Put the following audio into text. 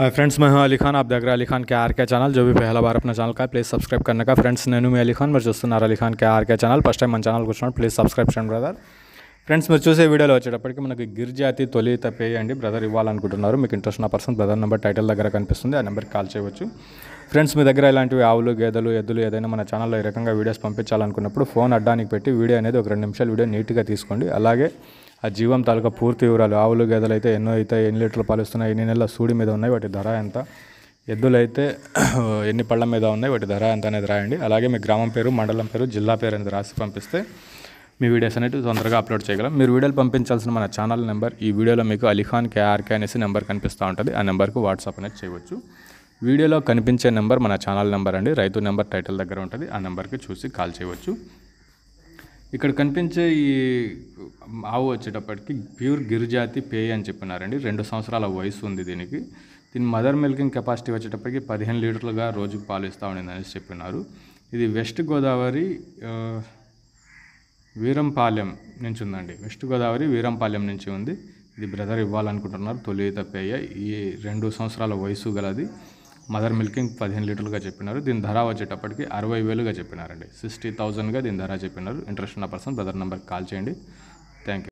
hi friends मैं हूं अली దగ్గర అలీఖాన్ కే ఆర్కే ఛానల్ जो भी पहला बार अपना ఛానల్ का ప్లీజ్ సబ్స్క్రైబ్ करने ఫ్రెండ్స్ నేను మీ అలీఖాన్ ఖాన్ మీరు చూస్తున్నారు Ali K R K channel first time మన ఛానల్కి వచ్చినాడు ప్లీజ్ సబ్స్క్రైబ్ చేయండి బ్రదర్ ఫ్రెండ్స్ మీరు చూసే వీడియోలో వచ్చేటప్పటికి మనకి గిరిజాతి తొలి తపే బ్రదర్ ఇవ్వాలనుకుంటున్నారు మీకు ఇంట్రెస్ట్ ఉన్న పర్సన్ బ్రదర్ నెంబర్ టైటిల్ దగ్గర కనిపిస్తుంది ఆ నెంబర్కి కాల్ చేయవచ్చు ఫ్రెండ్స్ మీ దగ్గర ఇలాంటివి ఆవులు గేదెలు ఎద్దులు ఏదైనా మన ఛానల్లో ఈ రకంగా వీడియోస్ పంపించాలనుకున్నప్పుడు ఫోన్ అడ్డానికి పెట్టి వీడియో అనేది ఒక రెండు నిమిషాలు వీడియో నీట్గా తీసుకోండి అలాగే ఆ జీవం తాలూకా పూర్తి వివరాలు ఆవులు గేదెలు అయితే ఎన్నో అయితే ఎన్ని లీటర్లు పాలిస్తున్నాయి ఎన్ని నెలల సూడి మీద ఉన్నాయి వాటి ధర ఎంత ఎద్దులైతే ఎన్ని పళ్ళ మీద ఉన్నాయి వాటి ధర ఎంత అనేది రాయండి అలాగే మీ గ్రామం పేరు మండలం పేరు జిల్లా పేరు అనేది రాసి పంపిస్తే మీ వీడియోస్ అనేవి తొందరగా అప్లోడ్ చేయగలం మీరు వీడియోలు పంపించాల్సిన మన ఛానల్ నెంబర్ ఈ వీడియోలో మీకు అలీఖాన్ కేఆర్కే అనేసి నెంబర్ కనిపిస్తూ ఉంటుంది ఆ నెంబర్కు వాట్సాప్ అనేది చేయవచ్చు వీడియోలో కనిపించే నెంబర్ మన ఛానల్ నెంబర్ అండి రైతు నెంబర్ టైటిల్ దగ్గర ఉంటుంది ఆ నెంబర్కి చూసి కాల్ చేయవచ్చు ఇక్కడ కనిపించే ఈ ఆవు వచ్చేటప్పటికి ప్యూర్ గిరిజాతి పేయ అని చెప్పినారండి రెండు సంవత్సరాల వయసు ఉంది దీనికి దీని మదర్ మిల్కింగ్ కెపాసిటీ వచ్చేటప్పటికి పదిహేను లీటర్లుగా రోజుకు పాలు ఇస్తూ ఉండేది చెప్పినారు ఇది వెస్ట్ గోదావరి వీరంపాలెం నుంచి ఉందండి వెస్ట్ గోదావరి వీరంపాలెం నుంచి ఉంది ఇది బ్రదర్ ఇవ్వాలనుకుంటున్నారు తొలి పేయ ఈ రెండు సంవత్సరాల వయసు గలది మదర్ మిల్కింగ్ పదిహేను లీటర్లుగా చెప్పినారు దీని ధర వచ్చేటప్పటికి అరవై వేలుగా చెప్పినారండి సిక్స్టీ థౌజండ్గా దీని ధర చెప్పినారు ఇంట్రెస్ట్ ఉన్న పర్సన్ బ్రదర్ నెంబర్కి కాల్ చేయండి థ్యాంక్ యూ